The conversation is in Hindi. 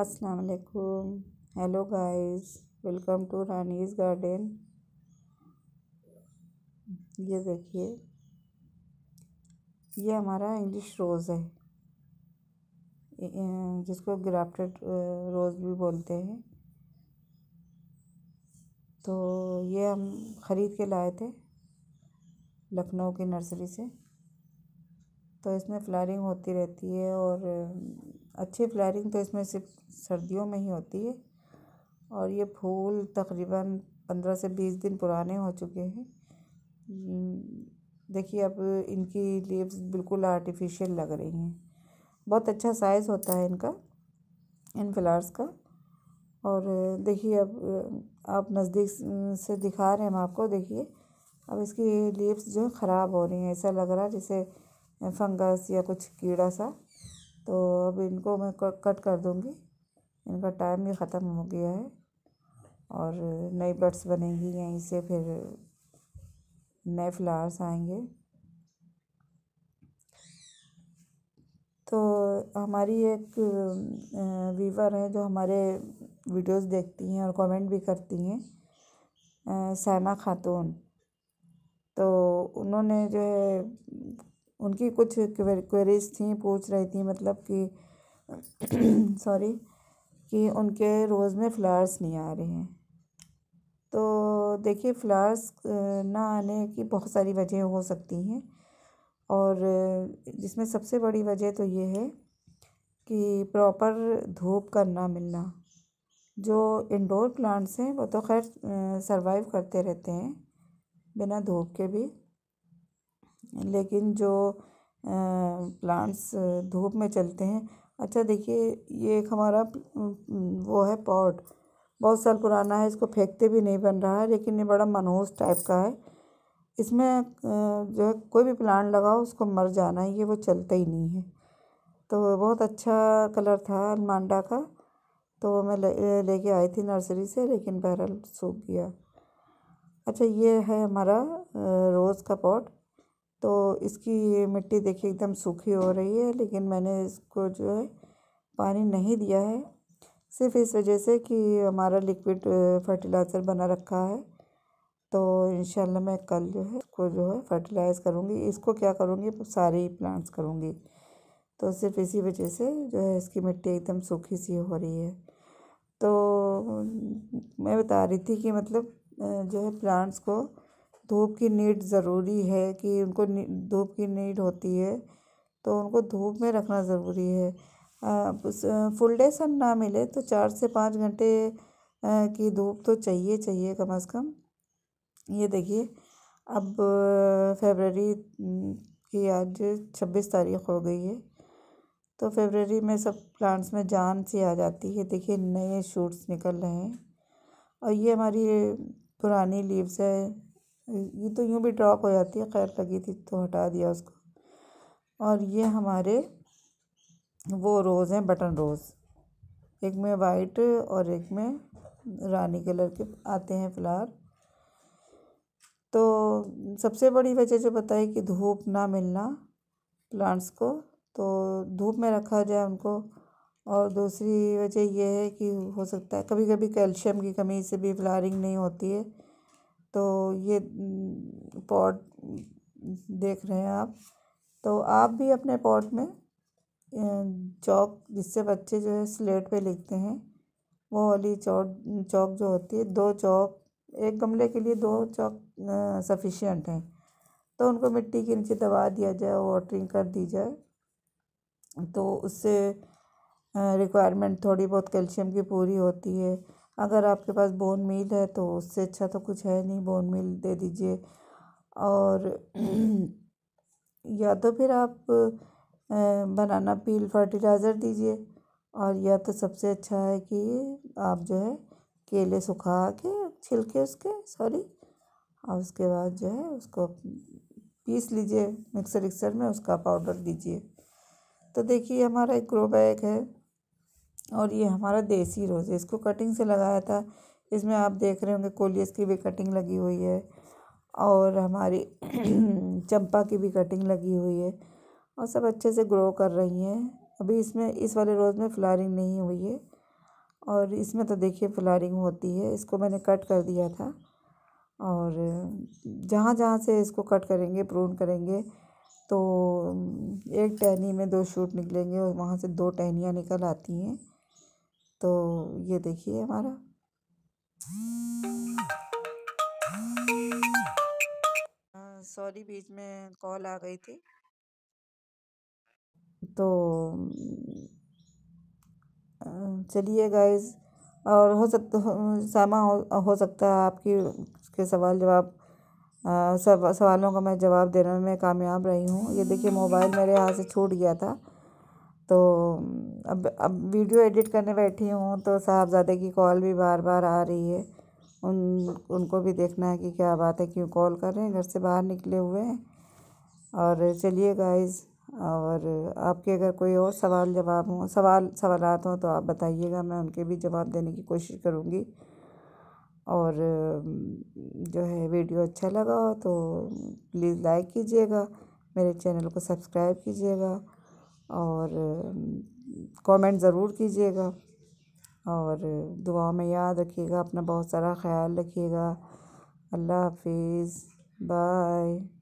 अस्सलाम वालेकुम hello guys welcome to Rani's garden ये देखिए ये हमारा इंग्लिश रोज़ है जिसको ग्राफ्टेड रोज़ भी बोलते हैं तो ये हम ख़रीद के लाए थे लखनऊ की नर्सरी से तो इसमें फ्लारिंग होती रहती है और अच्छी फ्लैरिंग तो इसमें सिर्फ सर्दियों में ही होती है और ये फूल तकरीबन पंद्रह से बीस दिन पुराने हो चुके हैं देखिए अब इनकी लीव्स बिल्कुल आर्टिफिशियल लग रही हैं बहुत अच्छा साइज़ होता है इनका इन फ्लावर्स का और देखिए अब आप नज़दीक से दिखा रहे हैं हम आपको देखिए अब इसकी लीव्स जो है ख़राब हो रही हैं ऐसा लग रहा है जैसे फंगस या कुछ कीड़ा सा तो अब इनको मैं कट कर दूँगी इनका टाइम भी ख़त्म हो गया है और नई बड्स बनेंगी यहीं से फिर नए फ्लावर्स आएंगे तो हमारी एक वीवर हैं जो हमारे वीडियोस देखती हैं और कमेंट भी करती हैं सैमा खातून तो उन्होंने जो है उनकी कुछ क्वेरीज थी पूछ रही थी मतलब कि सॉरी कि उनके रोज़ में फ्लावर्स नहीं आ रहे हैं तो देखिए फ्लावर्स ना आने की बहुत सारी वजह हो सकती हैं और जिसमें सबसे बड़ी वजह तो ये है कि प्रॉपर धूप का ना मिलना जो इंडोर प्लांट्स हैं वो तो खैर सर्वाइव करते रहते हैं बिना धूप के भी लेकिन जो प्लांट्स धूप में चलते हैं अच्छा देखिए ये एक हमारा वो है पॉट बहुत साल पुराना है इसको फेंकते भी नहीं बन रहा है लेकिन ये बड़ा मनहूस टाइप का है इसमें जो है कोई भी प्लांट लगाओ उसको मर जाना है ये वो चलता ही नहीं है तो बहुत अच्छा कलर था अलमांडा का तो मैं ले आई थी नर्सरी से लेकिन बहरहाल सूख गया अच्छा ये है हमारा रोज़ का पॉट तो इसकी ये मिट्टी देखिए एकदम सूखी हो रही है लेकिन मैंने इसको जो है पानी नहीं दिया है सिर्फ इस वजह से कि हमारा लिक्विड फर्टिलाइज़र बना रखा है तो इन मैं कल जो है इसको जो है फर्टिलाइज़ करूँगी इसको क्या करूँगी सारे ही प्लांट्स करूँगी तो सिर्फ इसी वजह से जो है इसकी मिट्टी एकदम सूखी सी हो रही है तो मैं बता रही थी कि मतलब जो है प्लांट्स को धूप की नीड ज़रूरी है कि उनको धूप की नीड होती है तो उनको धूप में रखना ज़रूरी है फुल डे सन ना मिले तो चार से पाँच घंटे की धूप तो चाहिए चाहिए कम से कम ये देखिए अब फेबररी की आज छब्बीस तारीख हो गई है तो फेबररी में सब प्लांट्स में जान सी आ जाती है देखिए नए शूट्स निकल रहे हैं और ये हमारी पुरानी लीव्स है ये तो यूँ भी ड्रॉप हो जाती है खैर लगी थी तो हटा दिया उसको और ये हमारे वो रोज़ हैं बटन रोज़ एक में वाइट और एक में रानी कलर के आते हैं फ्लावर तो सबसे बड़ी वजह जो बताई कि धूप ना मिलना प्लांट्स को तो धूप में रखा जाए उनको और दूसरी वजह यह है कि हो सकता है कभी कभी कैल्शियम की कमी से भी फ्लारिंग नहीं होती है तो ये पॉट देख रहे हैं आप तो आप भी अपने पॉट में चौक जिससे बच्चे जो है स्लेट पे लिखते हैं वो वाली चौक चौक जो होती है दो चौक एक गमले के लिए दो चौक सफिशियंट हैं तो उनको मिट्टी के नीचे दबा दिया जाए वाटरिंग कर दी जाए तो उससे रिक्वायरमेंट थोड़ी बहुत कैल्शियम की पूरी होती है अगर आपके पास बोन मील है तो उससे अच्छा तो कुछ है नहीं बोन मील दे दीजिए और या तो फिर आप बनाना पील फर्टिलाइज़र दीजिए और या तो सबसे अच्छा है कि आप जो है केले सुखा के छिलके उसके सॉरी और उसके बाद जो है उसको पीस लीजिए मिक्सर विक्सर में उसका पाउडर दीजिए तो देखिए हमारा एक ग्रो बैग है और ये हमारा देसी रोज़ है इसको कटिंग से लगाया था इसमें आप देख रहे होंगे कोलियस की भी कटिंग लगी हुई है और हमारी चंपा की भी कटिंग लगी हुई है और सब अच्छे से ग्रो कर रही हैं अभी इसमें इस वाले रोज़ में फ्लारिंग नहीं हुई है और इसमें तो देखिए फ्लारिंग होती है इसको मैंने कट कर दिया था और जहाँ जहाँ से इसको कट करेंगे प्रून करेंगे तो एक टहनी में दो शूट निकलेंगे और वहाँ से दो टहनियाँ निकल आती हैं तो ये देखिए हमारा हाँ, सॉरी बीच में कॉल आ गई थी तो चलिए गाइज़ और हो सकता सामा हो, हो सकता है आपकी के सवाल जवाब सवालों का मैं जवाब देने में कामयाब रही हूँ ये देखिए मोबाइल मेरे हाथ से छूट गया था तो अब अब वीडियो एडिट करने बैठी हूँ तो साहबज़ादे की कॉल भी बार बार आ रही है उन उनको भी देखना है कि क्या बात है क्यों कॉल कर रहे हैं घर से बाहर निकले हुए हैं और चलिए गाइस और आपके अगर कोई और सवाल जवाब हों सवाल सवालत हों तो आप बताइएगा मैं उनके भी जवाब देने की कोशिश करूँगी और जो है वीडियो अच्छा लगा हो तो प्लीज़ लाइक कीजिएगा मेरे चैनल को सब्सक्राइब कीजिएगा और कमेंट ज़रूर कीजिएगा और दुआ में याद रखिएगा अपना बहुत सारा ख्याल रखिएगा अल्लाह हाफिज़ बाय